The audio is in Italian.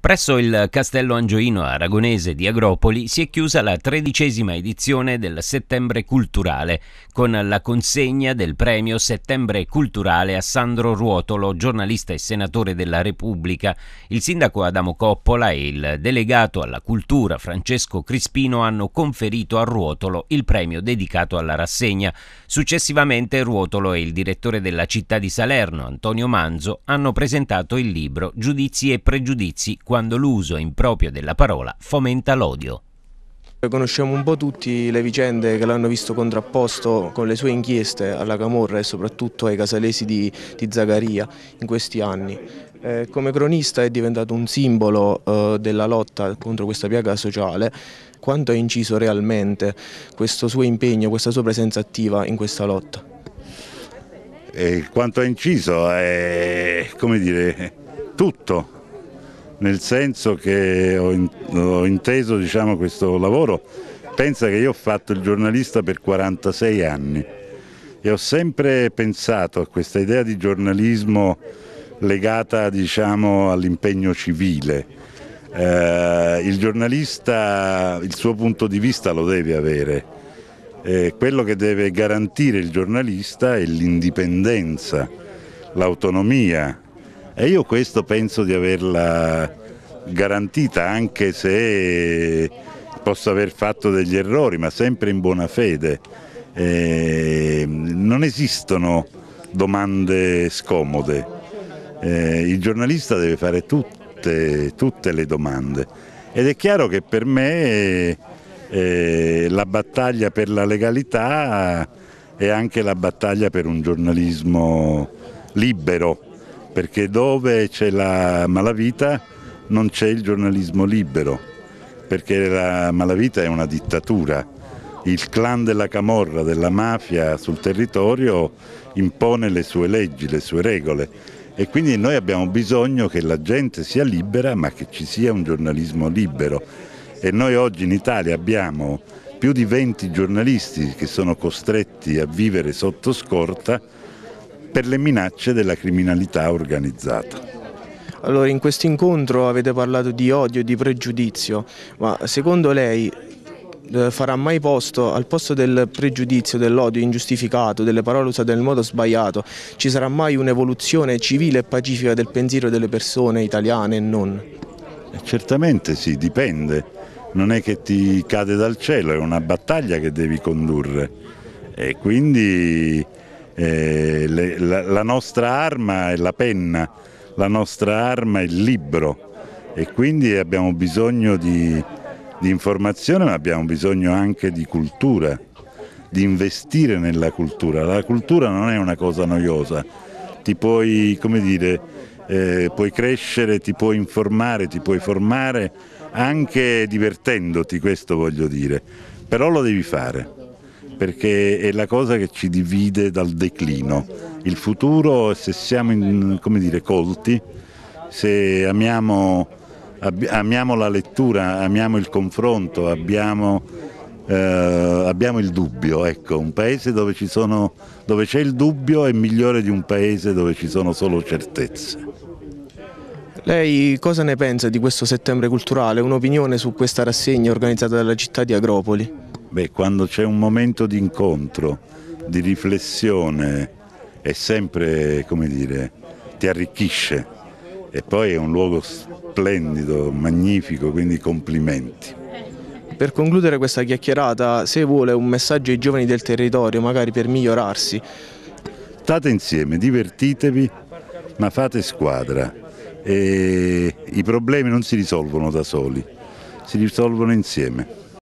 Presso il castello angioino aragonese di Agropoli si è chiusa la tredicesima edizione del Settembre Culturale, con la consegna del premio Settembre Culturale a Sandro Ruotolo, giornalista e senatore della Repubblica. Il sindaco Adamo Coppola e il delegato alla cultura Francesco Crispino hanno conferito a Ruotolo il premio dedicato alla rassegna. Successivamente Ruotolo e il direttore della città di Salerno, Antonio Manzo, hanno presentato il libro Giudizi e pregiudizi quando l'uso improprio della parola fomenta l'odio. Conosciamo un po' tutti le vicende che l'hanno visto contrapposto con le sue inchieste alla Camorra e soprattutto ai casalesi di, di Zagaria in questi anni. Eh, come cronista è diventato un simbolo eh, della lotta contro questa piaga sociale. Quanto ha inciso realmente questo suo impegno, questa sua presenza attiva in questa lotta? Eh, quanto ha inciso è, come dire, tutto, nel senso che ho, in, ho inteso diciamo, questo lavoro, pensa che io ho fatto il giornalista per 46 anni e ho sempre pensato a questa idea di giornalismo legata diciamo, all'impegno civile. Eh, il giornalista il suo punto di vista lo deve avere, eh, quello che deve garantire il giornalista è l'indipendenza, l'autonomia, e io questo penso di averla garantita anche se posso aver fatto degli errori, ma sempre in buona fede. Eh, non esistono domande scomode, eh, il giornalista deve fare tutte, tutte, le domande ed è chiaro che per me eh, la battaglia per la legalità è anche la battaglia per un giornalismo libero perché dove c'è la malavita non c'è il giornalismo libero, perché la malavita è una dittatura. Il clan della camorra, della mafia sul territorio impone le sue leggi, le sue regole e quindi noi abbiamo bisogno che la gente sia libera ma che ci sia un giornalismo libero e noi oggi in Italia abbiamo più di 20 giornalisti che sono costretti a vivere sotto scorta per le minacce della criminalità organizzata. Allora, in questo incontro avete parlato di odio, e di pregiudizio, ma secondo lei eh, farà mai posto, al posto del pregiudizio, dell'odio ingiustificato, delle parole usate nel modo sbagliato, ci sarà mai un'evoluzione civile e pacifica del pensiero delle persone italiane e non? Eh, certamente sì, dipende. Non è che ti cade dal cielo, è una battaglia che devi condurre e quindi eh, le, la, la nostra arma è la penna, la nostra arma è il libro e quindi abbiamo bisogno di, di informazione ma abbiamo bisogno anche di cultura, di investire nella cultura. La cultura non è una cosa noiosa, ti puoi, come dire, eh, puoi crescere, ti puoi informare, ti puoi formare anche divertendoti, questo voglio dire, però lo devi fare perché è la cosa che ci divide dal declino. Il futuro, se siamo in, dire, colti, se amiamo, amiamo, la lettura, amiamo il confronto, abbiamo, eh, abbiamo il dubbio. Ecco, un paese dove, sono, dove c'è il dubbio è migliore di un paese dove ci sono solo certezze. Lei cosa ne pensa di questo settembre culturale? Un'opinione su questa rassegna organizzata dalla città di Agropoli? Beh, quando c'è un momento di incontro, di riflessione, è sempre, come dire, ti arricchisce e poi è un luogo splendido, magnifico, quindi complimenti. Per concludere questa chiacchierata, se vuole un messaggio ai giovani del territorio, magari per migliorarsi. State insieme, divertitevi, ma fate squadra. E I problemi non si risolvono da soli, si risolvono insieme.